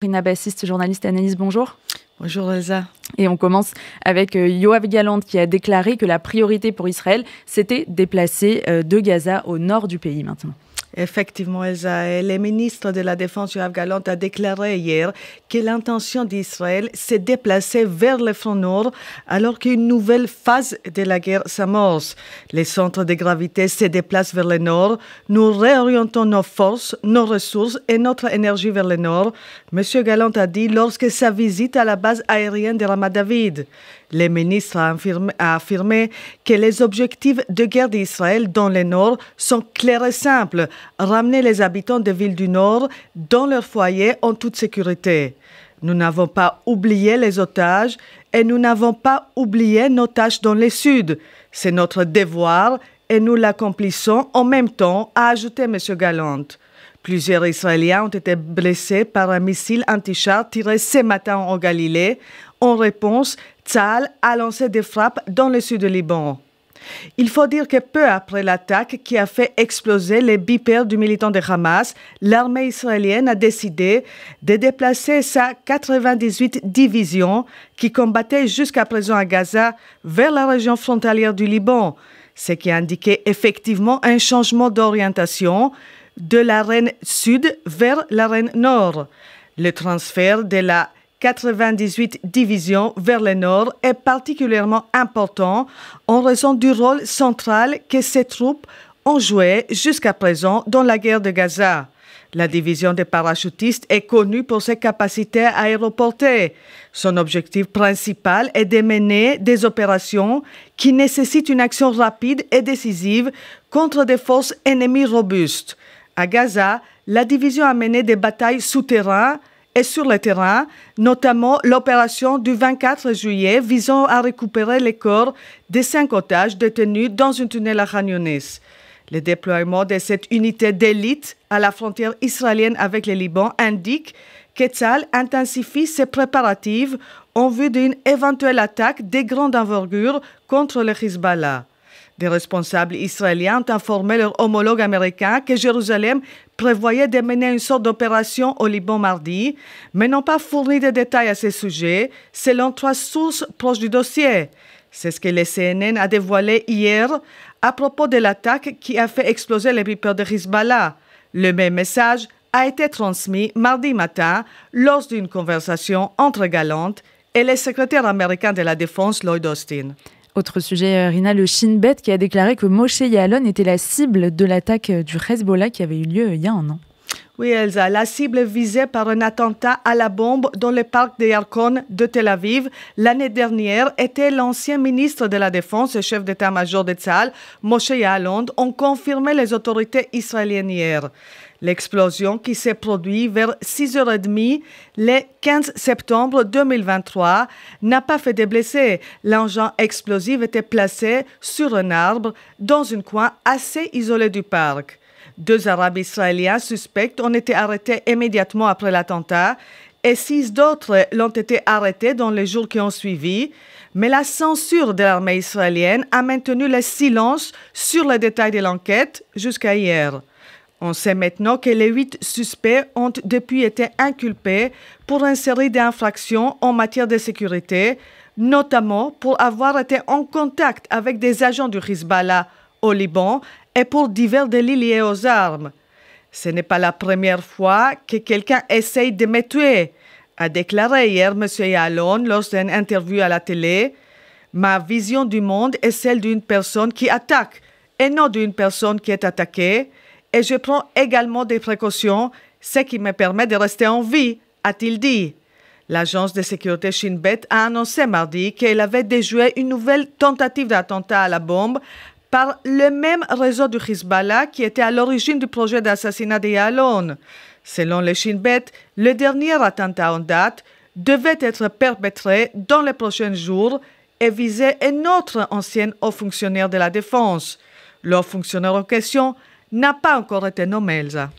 Rina Bassiste, journaliste analyse, bonjour. Bonjour Rosa. Et on commence avec euh, Yoav Galante qui a déclaré que la priorité pour Israël, c'était déplacer euh, de Gaza au nord du pays maintenant. Effectivement, Elsa, le ministre de la Défense, Yoav Galant, a déclaré hier que l'intention d'Israël s'est déplacée vers le front nord alors qu'une nouvelle phase de la guerre s'amorce. Les centres de gravité se déplacent vers le nord. Nous réorientons nos forces, nos ressources et notre énergie vers le nord, Monsieur Galant a dit lorsque sa visite à la base aérienne de Ramadavid. Le ministre a affirmé, que les objectifs de guerre d'Israël dans le Nord sont clairs et simples, ramener les habitants des villes du Nord dans leur foyer en toute sécurité. Nous n'avons pas oublié les otages et nous n'avons pas oublié nos tâches dans le Sud. C'est notre devoir et nous l'accomplissons en même temps, a ajouté M. Galante. Plusieurs Israéliens ont été blessés par un missile anti-char tiré ce matin en Galilée. En réponse, a lancé des frappes dans le sud du Liban. Il faut dire que peu après l'attaque qui a fait exploser les bipères du militant de Hamas, l'armée israélienne a décidé de déplacer sa 98 division qui combattait jusqu'à présent à Gaza vers la région frontalière du Liban, ce qui indiquait effectivement un changement d'orientation de l'arène sud vers l'arène nord. Le transfert de la 98 divisions vers le nord est particulièrement important en raison du rôle central que ces troupes ont joué jusqu'à présent dans la guerre de Gaza. La division des parachutistes est connue pour ses capacités aéroportées. Son objectif principal est de mener des opérations qui nécessitent une action rapide et décisive contre des forces ennemies robustes. À Gaza, la division a mené des batailles souterraines et sur le terrain, notamment l'opération du 24 juillet visant à récupérer les corps des cinq otages détenus dans une tunnel à Khan Le déploiement de cette unité d'élite à la frontière israélienne avec le Liban indique qu'Etzal intensifie ses préparatifs en vue d'une éventuelle attaque de grande envergure contre le Hezbollah. Des responsables israéliens ont informé leur homologue américain que Jérusalem prévoyait de mener une sorte d'opération au Liban mardi, mais n'ont pas fourni de détails à ce sujet, selon trois sources proches du dossier. C'est ce que le CNN a dévoilé hier à propos de l'attaque qui a fait exploser les bipères de Hezbollah. Le même message a été transmis mardi matin lors d'une conversation entre Galante et le secrétaire américain de la Défense Lloyd Austin. Autre sujet, euh, Rina, le Shin qui a déclaré que Moshe Yalon était la cible de l'attaque euh, du Hezbollah qui avait eu lieu euh, il y a un an. Oui, Elsa, la cible visée par un attentat à la bombe dans le parc des Yarkon de Tel Aviv l'année dernière était l'ancien ministre de la Défense et chef d'état-major de Tzal, Moshe Yalon, ont confirmé les autorités israéliennes hier. L'explosion qui s'est produite vers 6h30 le 15 septembre 2023 n'a pas fait de blessés. L'engin explosif était placé sur un arbre dans un coin assez isolé du parc. Deux Arabes israéliens suspects ont été arrêtés immédiatement après l'attentat et six d'autres l'ont été arrêtés dans les jours qui ont suivi. Mais la censure de l'armée israélienne a maintenu le silence sur les détails de l'enquête jusqu'à hier. On sait maintenant que les huit suspects ont depuis été inculpés pour une série d'infractions en matière de sécurité, notamment pour avoir été en contact avec des agents du Hezbollah au Liban et pour divers délits liés aux armes. Ce n'est pas la première fois que quelqu'un essaye de me tuer, a déclaré hier M. Yalon lors d'une interview à la télé. Ma vision du monde est celle d'une personne qui attaque et non d'une personne qui est attaquée et je prends également des précautions, ce qui me permet de rester en vie, a-t-il dit. L'agence de sécurité Shin Bet a annoncé mardi qu'elle avait déjoué une nouvelle tentative d'attentat à la bombe par le même réseau du Hezbollah qui était à l'origine du projet d'assassinat de Yalon. Selon le Shin Bet, le dernier attentat en date devait être perpétré dans les prochains jours et visait un autre ancien haut fonctionnaire de la défense. Le fonctionnaire en question n'a pas encore été nommé Elsa.